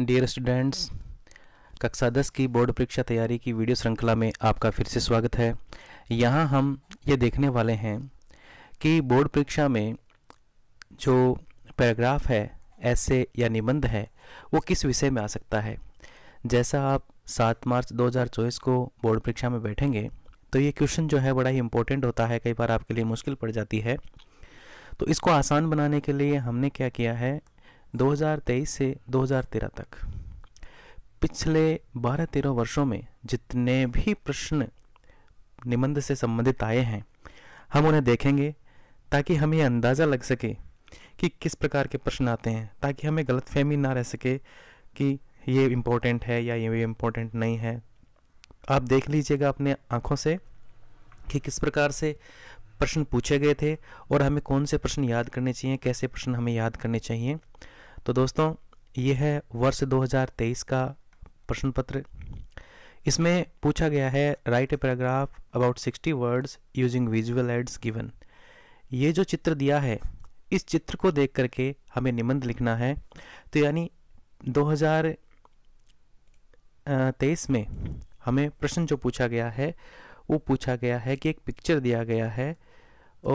dear students कक्षा दस की बोर्ड परीक्षा तैयारी की वीडियो श्रृंखला में आपका फिर से स्वागत है यहाँ हम ये देखने वाले हैं कि बोर्ड परीक्षा में जो पैराग्राफ है ऐसे या निबंध है वो किस विषय में आ सकता है जैसा आप सात मार्च 2024 को बोर्ड परीक्षा में बैठेंगे तो ये क्वेश्चन जो है बड़ा ही इंपॉर्टेंट होता है कई बार आपके लिए मुश्किल पड़ जाती है तो इसको आसान बनाने के लिए हमने क्या किया है 2023 से 2013 तक पिछले 12-13 वर्षों में जितने भी प्रश्न निबंध से संबंधित आए हैं हम उन्हें देखेंगे ताकि हमें अंदाज़ा लग सके कि किस प्रकार के प्रश्न आते हैं ताकि हमें गलत फहमी ना रह सके कि ये इम्पोर्टेंट है या ये इम्पोर्टेंट नहीं है आप देख लीजिएगा अपने आँखों से कि किस प्रकार से प्रश्न पूछे गए थे और हमें कौन से प्रश्न याद करने चाहिए कैसे प्रश्न हमें याद करने चाहिए तो दोस्तों ये है वर्ष 2023 का प्रश्न पत्र इसमें पूछा गया है write a paragraph about 60 words using visual aids given ये जो चित्र दिया है इस चित्र को देख करके हमें निबंध लिखना है तो यानी 2023 में हमें प्रश्न जो पूछा गया है वो पूछा गया है कि एक पिक्चर दिया गया है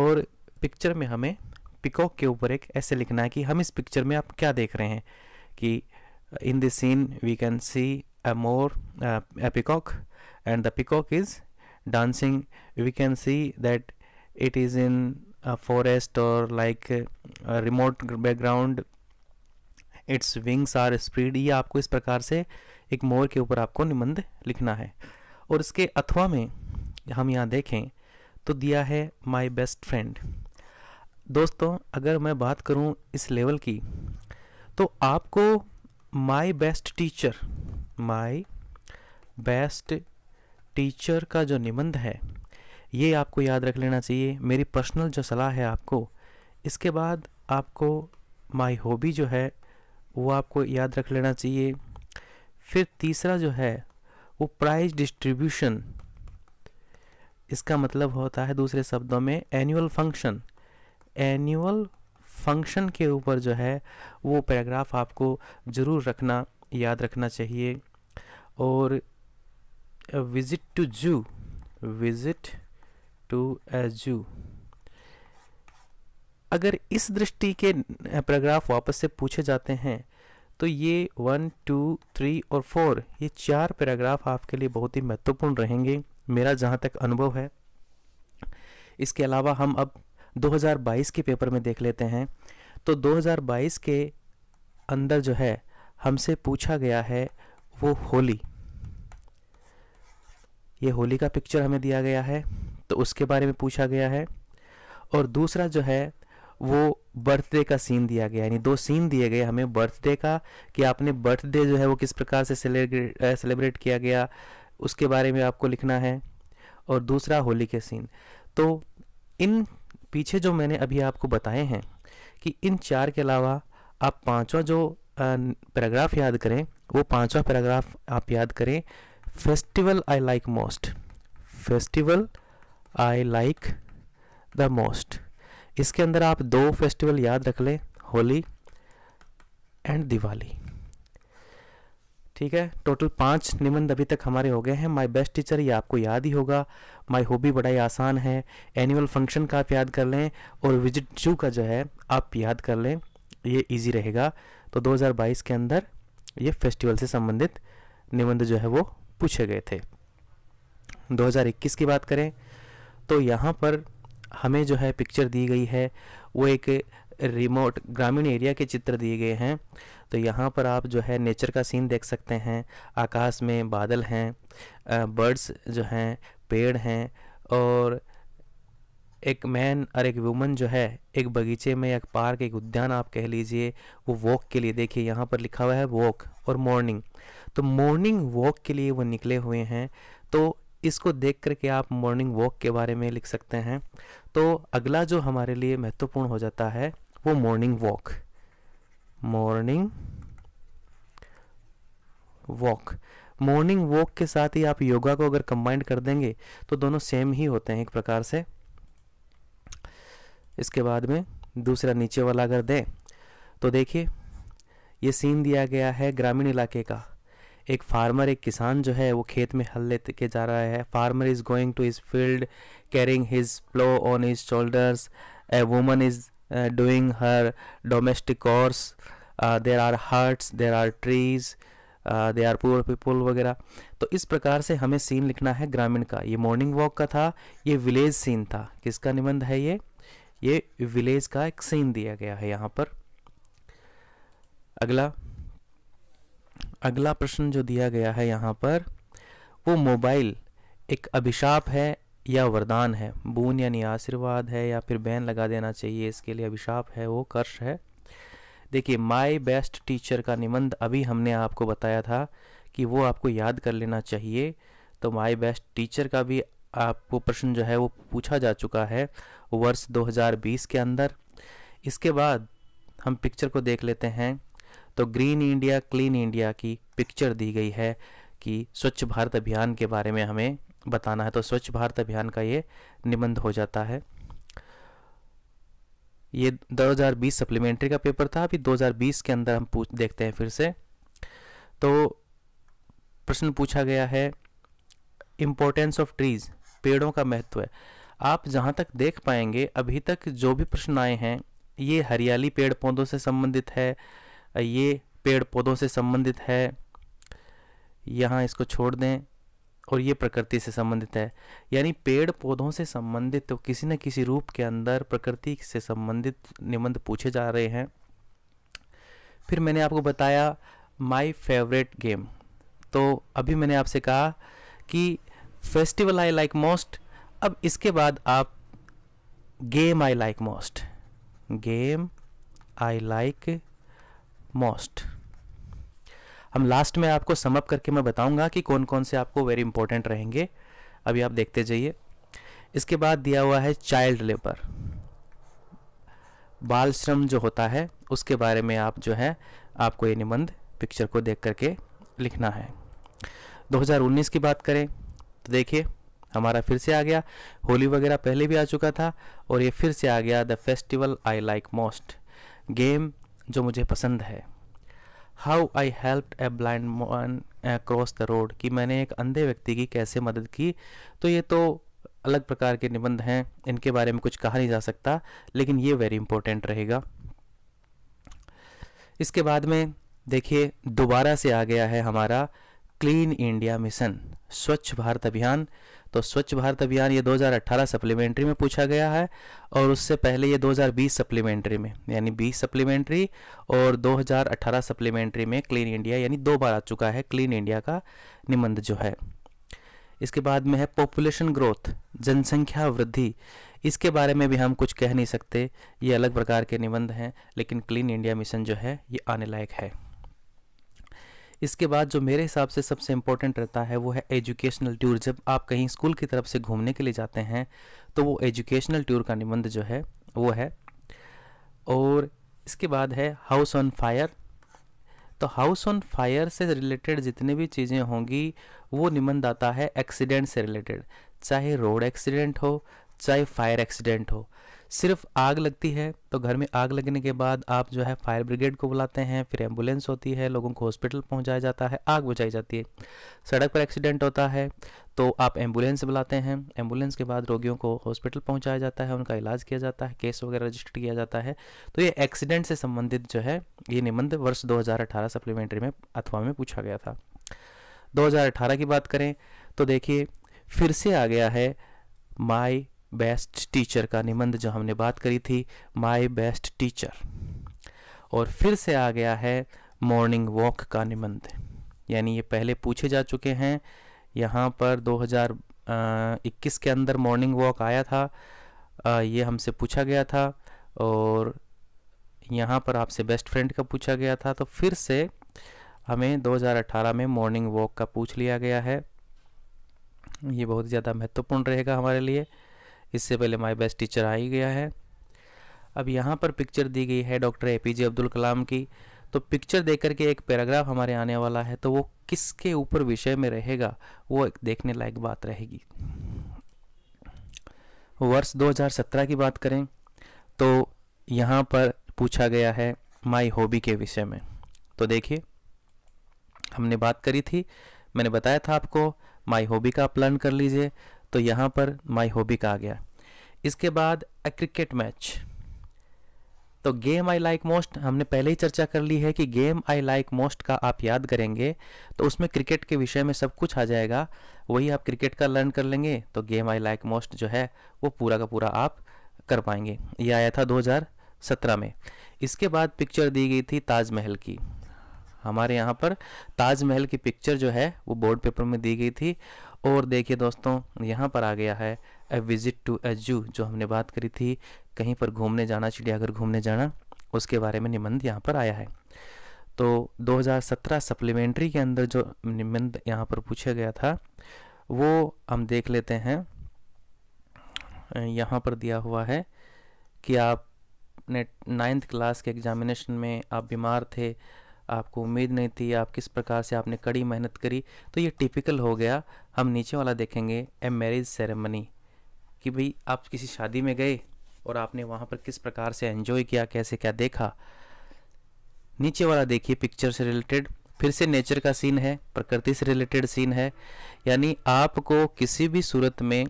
और पिक्चर में हमें पिकॉक के ऊपर एक ऐसे लिखना है कि हम इस पिक्चर में आप क्या देख रहे हैं कि in this scene we can see a मोर a peacock and the peacock is dancing we can see that it is in forest और like remote background its wings are spread ये आपको इस प्रकार से एक मोर के ऊपर आपको निबंध लिखना है और इसके अथवा में हम यहाँ देखें तो दिया है माई बेस्ट फ्रेंड दोस्तों अगर मैं बात करूं इस लेवल की तो आपको my best teacher my best teacher का जो निबंध है ये आपको याद रख लेना चाहिए मेरी पर्सनल जो सलाह है आपको इसके बाद आपको माय हॉबी जो है वो आपको याद रख लेना चाहिए फिर तीसरा जो है वो प्राइज़ डिस्ट्रीब्यूशन इसका मतलब होता है दूसरे शब्दों में एनुअल फंक्शन एनुअल फंक्शन के ऊपर जो है वो पैराग्राफ आपको ज़रूर रखना याद रखना चाहिए और visit to zoo visit to a zoo अगर इस दृष्टि के पैराग्राफ वापस से पूछे जाते हैं तो ये वन टू थ्री और फोर ये चार पैराग्राफ आपके लिए बहुत ही महत्वपूर्ण रहेंगे मेरा जहाँ तक अनुभव है इसके अलावा हम अब 2022 के पेपर में देख लेते हैं तो 2022 के अंदर जो है हमसे पूछा गया है वो होली ये होली का पिक्चर हमें दिया गया है तो उसके बारे में पूछा गया है और दूसरा जो है वो बर्थडे का सीन दिया गया यानी दो सीन दिए गए हमें बर्थडे का कि आपने बर्थडे जो है वो किस प्रकार से सेलिब्रेट सेलिब्रेट किया गया उसके बारे में आपको लिखना है और दूसरा होली के सीन तो इन पीछे जो मैंने अभी आपको बताए हैं कि इन चार के अलावा आप पांचवा जो पैराग्राफ याद करें वो पांचवा पैराग्राफ आप याद करें festival I like most festival I like the most इसके अंदर आप दो फेस्टिवल याद रख लें होली एंड दिवाली ठीक है टोटल पाँच निबंध अभी तक हमारे हो गए हैं माय बेस्ट टीचर ये आपको याद ही होगा माय हॉबी बड़ा ही आसान है एनुअल फंक्शन का आप याद कर लें और विजिट जू का जो है आप याद कर लें ये इजी रहेगा तो 2022 के अंदर ये फेस्टिवल से संबंधित निबंध जो है वो पूछे गए थे 2021 की बात करें तो यहाँ पर हमें जो है पिक्चर दी गई है वो एक रिमोट ग्रामीण एरिया के चित्र दिए गए हैं तो यहाँ पर आप जो है नेचर का सीन देख सकते हैं आकाश में बादल हैं बर्ड्स जो हैं पेड़ हैं और एक मैन और एक वुमन जो है एक बगीचे में एक पार्क एक उद्यान आप कह लीजिए वो वॉक के लिए देखिए यहाँ पर लिखा हुआ है वॉक और मॉर्निंग तो मॉर्निंग वॉक के लिए वो निकले हुए हैं तो इसको देख करके आप मॉर्निंग वॉक के बारे में लिख सकते हैं तो अगला जो हमारे लिए महत्वपूर्ण हो जाता है वो morning walk morning walk morning walk के साथ ही आप योगा को अगर कंबाइंड कर देंगे तो दोनों सेम ही होते हैं एक प्रकार से इसके बाद में दूसरा नीचे वाला अगर दें तो देखिए ये सीन दिया गया है ग्रामीण इलाके का एक फार्मर एक किसान जो है वो खेत में हल लेते के जा रहा है farmer is going to his field carrying his plough on his shoulders a woman is Uh, doing her domestic chores uh, there are huts there are trees they are poor people वगैरह तो इस प्रकार से हमें scene लिखना है ग्रामीण का ये मॉर्निंग वॉक का था ये विलेज सीन था किसका निबंध है ये ये विलेज का एक सीन दिया गया है यहाँ पर अगला अगला प्रश्न जो दिया गया है यहाँ पर वो मोबाइल एक अभिशाप है या वरदान है बून यानी आशीर्वाद है या फिर बैन लगा देना चाहिए इसके लिए अभिशाप है वो कर्ष है देखिए माय बेस्ट टीचर का निबंध अभी हमने आपको बताया था कि वो आपको याद कर लेना चाहिए तो माय बेस्ट टीचर का भी आपको प्रश्न जो है वो पूछा जा चुका है वर्ष 2020 के अंदर इसके बाद हम पिक्चर को देख लेते हैं तो ग्रीन इंडिया क्लीन इंडिया की पिक्चर दी गई है कि स्वच्छ भारत अभियान के बारे में हमें बताना है तो स्वच्छ भारत अभियान का ये निबंध हो जाता है ये 2020 सप्लीमेंट्री का पेपर था अभी 2020 के अंदर हम पूछ देखते हैं फिर से तो प्रश्न पूछा गया है इम्पोर्टेंस ऑफ ट्रीज पेड़ों का महत्व है आप जहाँ तक देख पाएंगे अभी तक जो भी प्रश्न आए हैं ये हरियाली पेड़ पौधों से संबंधित है ये पेड़ पौधों से संबंधित है यहाँ इसको छोड़ दें और ये प्रकृति से संबंधित है यानी पेड़ पौधों से संबंधित तो किसी न किसी रूप के अंदर प्रकृति से संबंधित निबंध पूछे जा रहे हैं फिर मैंने आपको बताया माई फेवरेट गेम तो अभी मैंने आपसे कहा कि फेस्टिवल आई लाइक मोस्ट अब इसके बाद आप game I like most game I like most हम लास्ट में आपको समअप करके मैं बताऊंगा कि कौन कौन से आपको वेरी इंपॉर्टेंट रहेंगे अभी आप देखते जाइए इसके बाद दिया हुआ है चाइल्ड लेबर बाल श्रम जो होता है उसके बारे में आप जो है आपको ये निबंध पिक्चर को देख करके लिखना है 2019 की बात करें तो देखिए हमारा फिर से आ गया होली वगैरह पहले भी आ चुका था और ये फिर से आ गया the festival I like most game जो मुझे पसंद है how I help a blind man cross the road कि मैंने एक अंधे व्यक्ति की कैसे मदद की तो ये तो अलग प्रकार के निबंध हैं इनके बारे में कुछ कहा नहीं जा सकता लेकिन ये वेरी इंपॉर्टेंट रहेगा इसके बाद में देखिए दोबारा से आ गया है हमारा क्लीन इंडिया मिशन स्वच्छ भारत अभियान तो स्वच्छ भारत अभियान ये 2018 सप्लीमेंट्री में पूछा गया है और उससे पहले ये 2020 सप्लीमेंट्री में यानी 20 सप्लीमेंट्री और 2018 सप्लीमेंट्री में क्लीन इंडिया यानी दो बार आ चुका है क्लीन इंडिया का निबंध जो है इसके बाद में है पॉपुलेशन ग्रोथ जनसंख्या वृद्धि इसके बारे में भी हम कुछ कह नहीं सकते ये अलग प्रकार के निबंध हैं लेकिन क्लीन इंडिया मिशन जो है ये आने लायक है इसके बाद जो मेरे हिसाब से सबसे इम्पोर्टेंट रहता है वो है एजुकेशनल टूर जब आप कहीं स्कूल की तरफ से घूमने के लिए जाते हैं तो वो एजुकेशनल टूर का निबंध जो है वो है और इसके बाद है हाउस ऑन फायर तो हाउस ऑन फायर से रिलेटेड जितने भी चीज़ें होंगी वो निबंध आता है एक्सीडेंट से रिलेटेड चाहे रोड एक्सीडेंट हो चाहे फायर एक्सीडेंट हो सिर्फ आग लगती है तो घर में आग लगने के बाद आप जो है फायर ब्रिगेड को बुलाते हैं फिर एम्बुलेंस होती है लोगों को हॉस्पिटल पहुंचाया जाता है आग बुझाई जाती है सड़क पर एक्सीडेंट होता है तो आप एम्बुलेंस बुलाते हैं एम्बुलेंस के बाद रोगियों को हॉस्पिटल पहुँचाया जाता है उनका इलाज किया जाता है केस वगैरह रजिस्टर किया जाता है तो ये एक्सीडेंट से संबंधित जो है ये निबंध वर्ष दो सप्लीमेंट्री में अथवा में पूछा गया था 2018 की बात करें तो देखिए फिर से आ गया है माई बेस्ट टीचर का निबंध जो हमने बात करी थी माय बेस्ट टीचर और फिर से आ गया है मॉर्निंग वॉक का निबंध यानी ये पहले पूछे जा चुके हैं यहाँ पर 2021 के अंदर मॉर्निंग वॉक आया था ये हमसे पूछा गया था और यहाँ पर आपसे बेस्ट फ्रेंड का पूछा गया था तो फिर से हमें 2018 में मॉर्निंग वॉक का पूछ लिया गया है ये बहुत ज़्यादा महत्वपूर्ण रहेगा हमारे लिए इससे पहले माई बेस्ट टीचर आ ही गया है अब यहाँ पर पिक्चर दी गई है doctor A P J Abdul Kalam की तो पिक्चर देख करके एक पैराग्राफ हमारे आने वाला है तो वो किसके ऊपर विषय में रहेगा वो एक देखने लायक बात रहेगी वर्ष 2017 की बात करें तो यहाँ पर पूछा गया है माई हॉबी के विषय में तो देखिए हमने बात करी थी मैंने बताया था आपको माई हॉबी का प्लान कर लीजिए तो यहाँ पर माई होबी का आ गया इसके बाद अ क्रिकेट मैच तो गेम आई लाइक मोस्ट हमने पहले ही चर्चा कर ली है कि गेम आई लाइक मोस्ट का आप याद करेंगे तो उसमें क्रिकेट के विषय में सब कुछ आ जाएगा वही आप क्रिकेट का लर्न कर लेंगे तो गेम आई लाइक मोस्ट जो है वो पूरा का पूरा आप कर पाएंगे ये आया था 2017 में इसके बाद पिक्चर दी गई थी ताजमहल की हमारे यहाँ पर ताजमहल की पिक्चर जो है वो बोर्ड पेपर में दी गई थी और देखिए दोस्तों यहाँ पर आ गया है ए विज़िट टू ए जू जो हमने बात करी थी कहीं पर घूमने जाना चिड़ियाघर घूमने जाना उसके बारे में निबंध यहाँ पर आया है तो 2017 सप्लीमेंट्री के अंदर जो निबंध यहाँ पर पूछा गया था वो हम देख लेते हैं यहाँ पर दिया हुआ है कि आपने नाइन्थ क्लास के एग्जामिनेशन में आप बीमार थे आपको उम्मीद नहीं थी आप किस प्रकार से आपने कड़ी मेहनत करी तो ये टिपिकल हो गया हम नीचे वाला देखेंगे ए मैरिज सेरेमनी कि भाई आप किसी शादी में गए और आपने वहाँ पर किस प्रकार से एंजॉय किया कैसे क्या देखा नीचे वाला देखिए पिक्चर से रिलेटेड फिर से नेचर का सीन है प्रकृति से रिलेटेड सीन है यानी आपको किसी भी सूरत में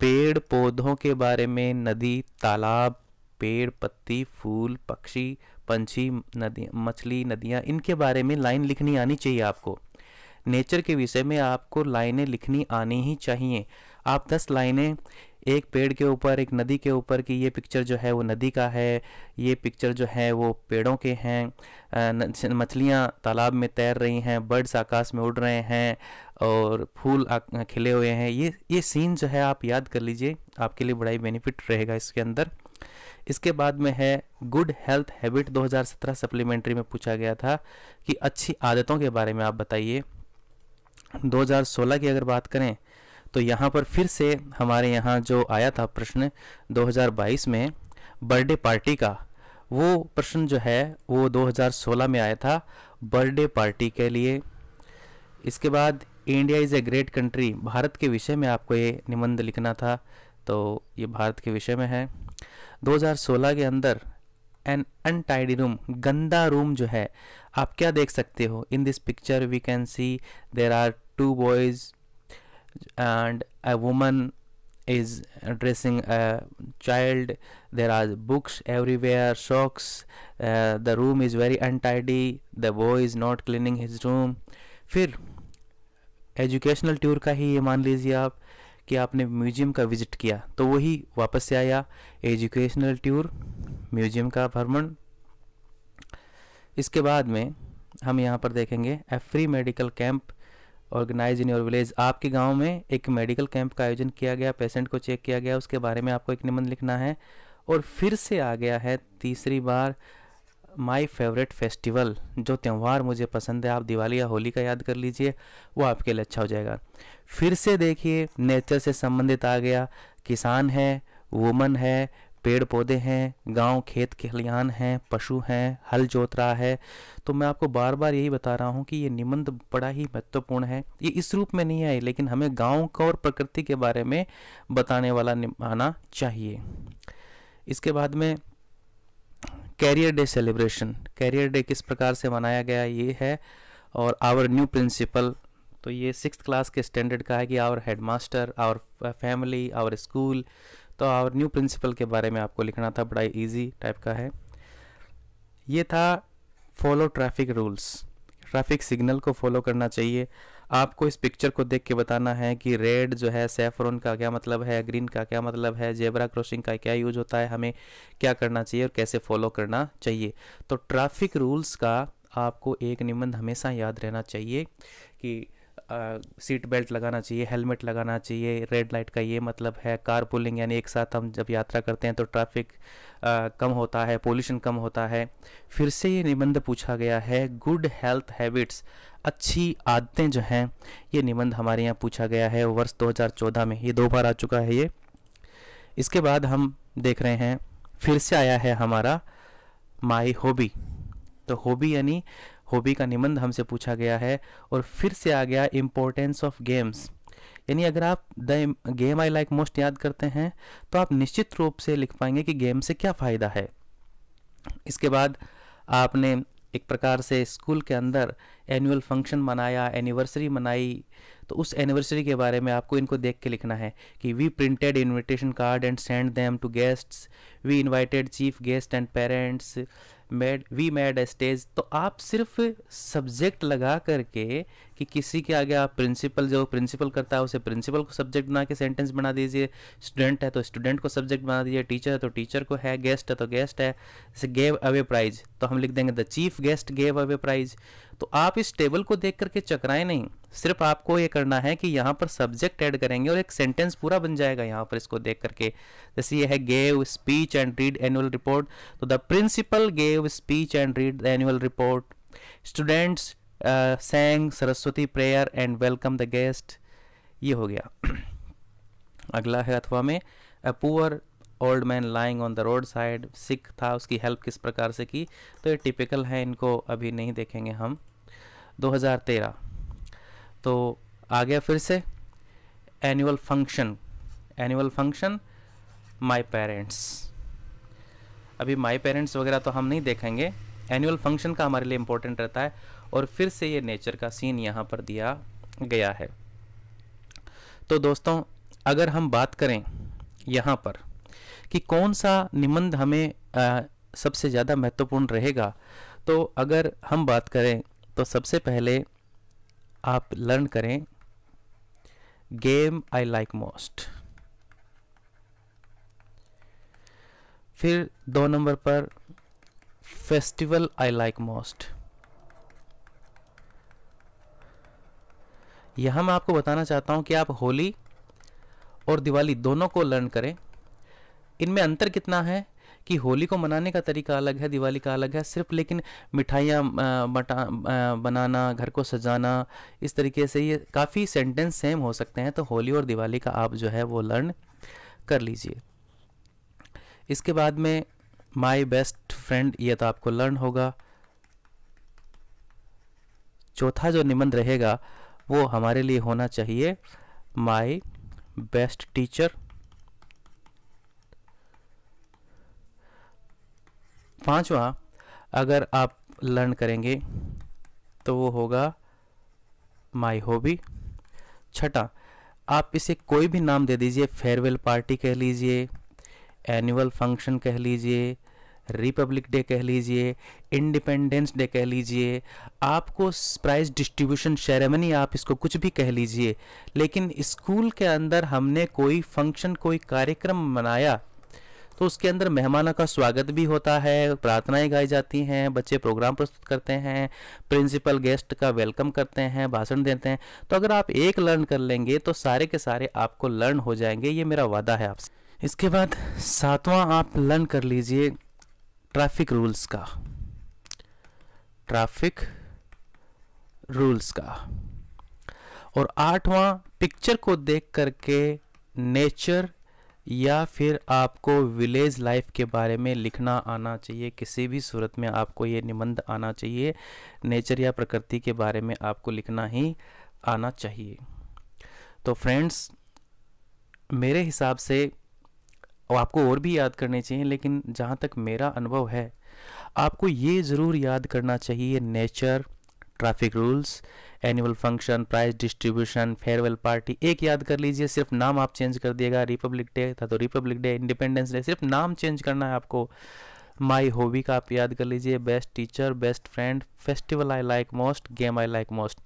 पेड़ पौधों के बारे में नदी तालाब पेड़ पत्ती फूल पक्षी पंछी नदी मछली नदियाँ इनके बारे में लाइन लिखनी आनी चाहिए आपको नेचर के विषय में आपको लाइनें लिखनी आनी ही चाहिए आप दस लाइनें एक पेड़ के ऊपर एक नदी के ऊपर कि ये पिक्चर जो है वो नदी का है ये पिक्चर जो है वो पेड़ों के हैं मछलियाँ तालाब में तैर रही हैं बर्ड्स आकाश में उड़ रहे हैं और फूल खिले हुए हैं ये ये सीन जो है आप याद कर लीजिए आपके लिए बड़ा ही बेनिफिट रहेगा इसके अंदर इसके बाद में है गुड हेल्थ हैबिट 2017 सप्लीमेंट्री में पूछा गया था कि अच्छी आदतों के बारे में आप बताइए 2016 की अगर बात करें तो यहाँ पर फिर से हमारे यहाँ जो आया था प्रश्न 2022 में बर्थडे पार्टी का वो प्रश्न जो है वो 2016 में आया था बर्थडे पार्टी के लिए इसके बाद India is a great country Bharat के विषय में आपको ये निबंध लिखना था तो ये भारत के विषय में है 2016 के अंदर एन अन टाइडी रूम गंदा रूम जो है आप क्या देख सकते हो in this picture we can see there are two boys and a woman is dressing a child there are books everywhere socks the room is very untidy the boy is not cleaning his room फिर educational tour का ही ये मान लीजिए आप कि आपने museum का विजिट किया तो वही वापस से आया एजुकेशनल टूर म्यूजियम का भ्रमण इसके बाद में हम यहाँ पर देखेंगे a free medical camp organize in your village आपके गांव में एक मेडिकल कैंप का आयोजन किया गया पेशेंट को चेक किया गया उसके बारे में आपको एक निबंध लिखना है और फिर से आ गया है तीसरी बार माय फेवरेट फेस्टिवल जो त्यौहार मुझे पसंद है आप दिवाली या होली का याद कर लीजिए वो आपके लिए अच्छा हो जाएगा फिर से देखिए नेचर से संबंधित आ गया किसान है वुमन है पेड़ पौधे हैं गांव खेत खलिहान हैं पशु हैं हल जोत रहा है तो मैं आपको बार बार यही बता रहा हूँ कि ये निबंध बड़ा ही महत्वपूर्ण है ये इस रूप में नहीं है लेकिन हमें गांव का और प्रकृति के बारे में बताने वाला आना चाहिए इसके बाद में career day celebration career day किस प्रकार से मनाया गया ये है और आवर न्यू प्रिंसिपल तो ये सिक्स क्लास के स्टैंडर्ड का है कि our headmaster our family our school तो आवर न्यू प्रिंसिपल के बारे में आपको लिखना था बड़ा इजी टाइप का है ये था follow traffic rules traffic signal को फॉलो करना चाहिए आपको इस पिक्चर को देख के बताना है कि रेड जो है सेफ्रोन का क्या मतलब है ग्रीन का क्या मतलब है जेबरा क्रॉसिंग का क्या यूज होता है हमें क्या करना चाहिए और कैसे फॉलो करना चाहिए तो ट्रैफिक रूल्स का आपको एक निबंध हमेशा याद रहना चाहिए कि सीट बेल्ट लगाना चाहिए हेलमेट लगाना चाहिए रेड लाइट का ये मतलब है कार पुलिंग यानी एक साथ हम जब यात्रा करते हैं तो ट्रैफिक कम होता है पोल्यूशन कम होता है फिर से ये निबंध पूछा गया है गुड हेल्थ हैबिट्स अच्छी आदतें जो हैं ये निबंध हमारे यहाँ पूछा गया है वर्ष 2014 में ये दो बार आ चुका है ये इसके बाद हम देख रहे हैं फिर से आया है हमारा माई होबी तो हॉबी यानी हॉबी का निबंध हमसे पूछा गया है और फिर से आ गया इम्पोर्टेंस ऑफ गेम्स यानी अगर आप the game I like most याद करते हैं तो आप निश्चित रूप से लिख पाएंगे कि गेम से क्या फ़ायदा है इसके बाद आपने एक प्रकार से स्कूल के अंदर एनुअल फंक्शन मनाया एनिवर्सरी मनाई तो उस एनिवर्सरी के बारे में आपको इनको देख के लिखना है कि we printed invitation card and send them to guests we invited chief guest and parents made we made a stage तो आप सिर्फ सब्जेक्ट लगा करके कि किसी के आगे आप प्रिंसिपल जो प्रिंसिपल करता है उसे प्रिंसिपल को सब्जेक्ट बना के सेंटेंस बना दीजिए स्टूडेंट है तो स्टूडेंट को सब्जेक्ट बना दीजिए टीचर है तो टीचर को है गेस्ट है तो गेस्ट है जैसे गेव अवे प्राइज तो हम लिख देंगे the chief guest gave away prize तो आप इस टेबल को देख करके चकराएं नहीं सिर्फ आपको ये करना है कि यहाँ पर सब्जेक्ट ऐड करेंगे और एक सेंटेंस पूरा बन जाएगा यहाँ पर इसको देख करके जैसे ये है gave speech and read annual report तो the principal gave speech and read the annual report students sang Saraswati prayer and welcome the guest ये हो गया अगला है अथवा में a poor old man lying on the road side सिख था उसकी हेल्प किस प्रकार से की तो ये टिपिकल है इनको अभी नहीं देखेंगे हम 2013 तो आ गया फिर से annual function annual function my parents अभी माय पेरेंट्स वगैरह तो हम नहीं देखेंगे एनुअल फंक्शन का हमारे लिए इंपॉर्टेंट रहता है और फिर से ये नेचर का सीन यहाँ पर दिया गया है तो दोस्तों अगर हम बात करें यहाँ पर कि कौन सा निबंध हमें आ, सबसे ज़्यादा महत्वपूर्ण रहेगा तो अगर हम बात करें तो सबसे पहले आप लर्न करें गेम आई लाइक मोस्ट फिर दो नंबर पर फेस्टिवल आई लाइक मोस्ट यहाँ मैं आपको बताना चाहता हूँ कि आप होली और दिवाली दोनों को लर्न करें इनमें अंतर कितना है कि होली को मनाने का तरीका अलग है दिवाली का अलग है सिर्फ लेकिन मिठाइयाँ बटा बनाना घर को सजाना इस तरीके से ये काफ़ी सेंटेंस सेम हो सकते हैं तो होली और दिवाली का आप जो है वो लर्न कर लीजिए इसके बाद में माई बेस्ट फ्रेंड ये तो आपको लर्न होगा चौथा जो निबंध रहेगा वो हमारे लिए होना चाहिए माई बेस्ट टीचर पांचवा अगर आप लर्न करेंगे तो वो होगा माई हॉबी छठा आप इसे कोई भी नाम दे दीजिए फेयरवेल पार्टी कह लीजिए एनुअल फंक्शन कह लीजिए रिपब्लिक डे कह लीजिए इंडिपेंडेंस डे कह लीजिए आपको प्राइज डिस्ट्रीब्यूशन सेरेमनी आप इसको कुछ भी कह लीजिए लेकिन स्कूल के अंदर हमने कोई फंक्शन कोई कार्यक्रम मनाया तो उसके अंदर मेहमानों का स्वागत भी होता है प्रार्थनाएं गाई जाती हैं बच्चे प्रोग्राम प्रस्तुत करते हैं प्रिंसिपल गेस्ट का वेलकम करते हैं भाषण देते हैं तो अगर आप एक लर्न कर लेंगे तो सारे के सारे आपको लर्न हो जाएंगे ये मेरा वादा है आपसे इसके बाद सातवां आप लर्न कर लीजिए ट्रैफिक रूल्स का ट्रैफिक रूल्स का और आठवां पिक्चर को देख करके नेचर या फिर आपको विलेज लाइफ के बारे में लिखना आना चाहिए किसी भी सूरत में आपको ये निबंध आना चाहिए नेचर या प्रकृति के बारे में आपको लिखना ही आना चाहिए तो फ्रेंड्स मेरे हिसाब से और आपको और भी याद करने चाहिए लेकिन जहाँ तक मेरा अनुभव है आपको ये ज़रूर याद करना चाहिए nature traffic rules annual function prize distribution farewell party एक याद कर लीजिए सिर्फ नाम आप चेंज कर दिएगा रिपब्लिक डे था तो रिपब्लिक डे इंडिपेंडेंस डे सिर्फ नाम चेंज करना है आपको माई हॉबी का आप याद कर लीजिए best teacher best friend festival I like most game I like most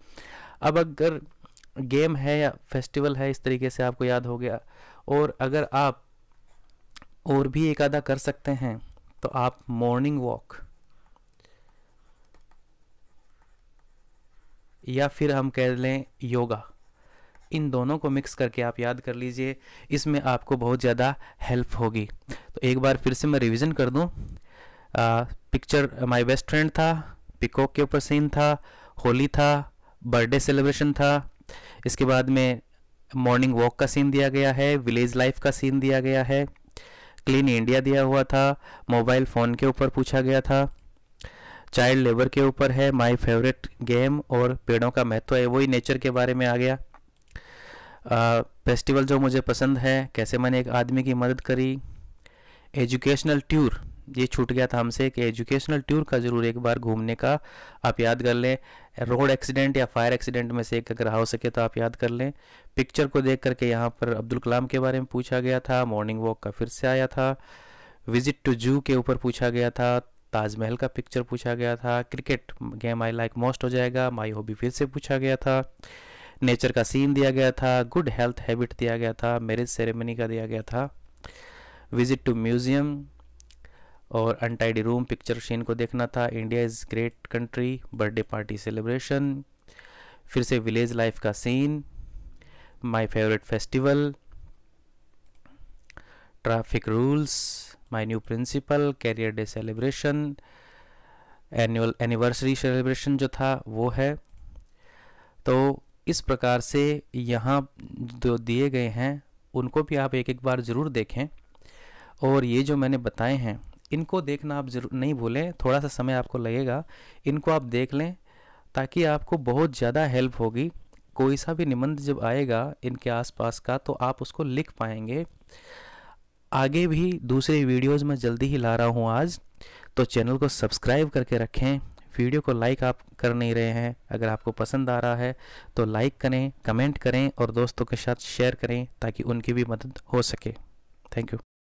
अब अगर गेम है या फेस्टिवल है इस तरीके से आपको याद हो गया और अगर आप और भी एक आधा कर सकते हैं तो आप मॉर्निंग वॉक या फिर हम कह लें योगा इन दोनों को मिक्स करके आप याद कर लीजिए इसमें आपको बहुत ज़्यादा हेल्प होगी तो एक बार फिर से मैं रिवीजन कर दूँ पिक्चर माय बेस्ट फ्रेंड था पिकॉक के ऊपर सीन था होली था बर्थडे सेलिब्रेशन था इसके बाद में मॉर्निंग वॉक का सीन दिया गया है विलेज लाइफ का सीन दिया गया है क्लीन इंडिया दिया हुआ था मोबाइल फ़ोन के ऊपर पूछा गया था चाइल्ड लेबर के ऊपर है माय फेवरेट गेम और पेड़ों का महत्व है वही नेचर के बारे में आ गया फेस्टिवल जो मुझे पसंद है कैसे मैंने एक आदमी की मदद करी एजुकेशनल ट्यूर ये छूट गया था हमसे कि एजुकेशनल टूर का ज़रूर एक बार घूमने का आप याद कर लें रोड एक्सीडेंट या फायर एक्सीडेंट में से एक अगर हो सके तो आप याद कर लें पिक्चर को देख करके यहाँ पर अब्दुल कलाम के बारे में पूछा गया था मॉर्निंग वॉक का फिर से आया था विजिट टू जू के ऊपर पूछा गया था ताजमहल का पिक्चर पूछा गया था cricket game I like most हो जाएगा माई हॉबी फिर से पूछा गया था नेचर का सीन दिया गया था गुड हेल्थ हैबिट दिया गया था मैरिज सेरेमनी का दिया गया था विजिट टू म्यूज़ियम और अनटाइडी रूम पिक्चर शीन को देखना था India is great country birthday party celebration फिर से विलेज लाइफ का scene my favourite festival traffic rules my new principal career day celebration annual anniversary celebration जो था वो है तो इस प्रकार से यहाँ जो दिए गए हैं उनको भी आप एक एक बार ज़रूर देखें और ये जो मैंने बताए हैं इनको देखना आप जरूर नहीं भूलें थोड़ा सा समय आपको लगेगा इनको आप देख लें ताकि आपको बहुत ज़्यादा हेल्प होगी कोई सा भी निबंध जब आएगा इनके आसपास का तो आप उसको लिख पाएंगे आगे भी दूसरे वीडियोस में जल्दी ही ला रहा हूँ आज तो चैनल को सब्सक्राइब करके रखें वीडियो को लाइक आप कर नहीं रहे हैं अगर आपको पसंद आ रहा है तो लाइक करें कमेंट करें और दोस्तों के साथ शेयर करें ताकि उनकी भी मदद हो सके थैंक यू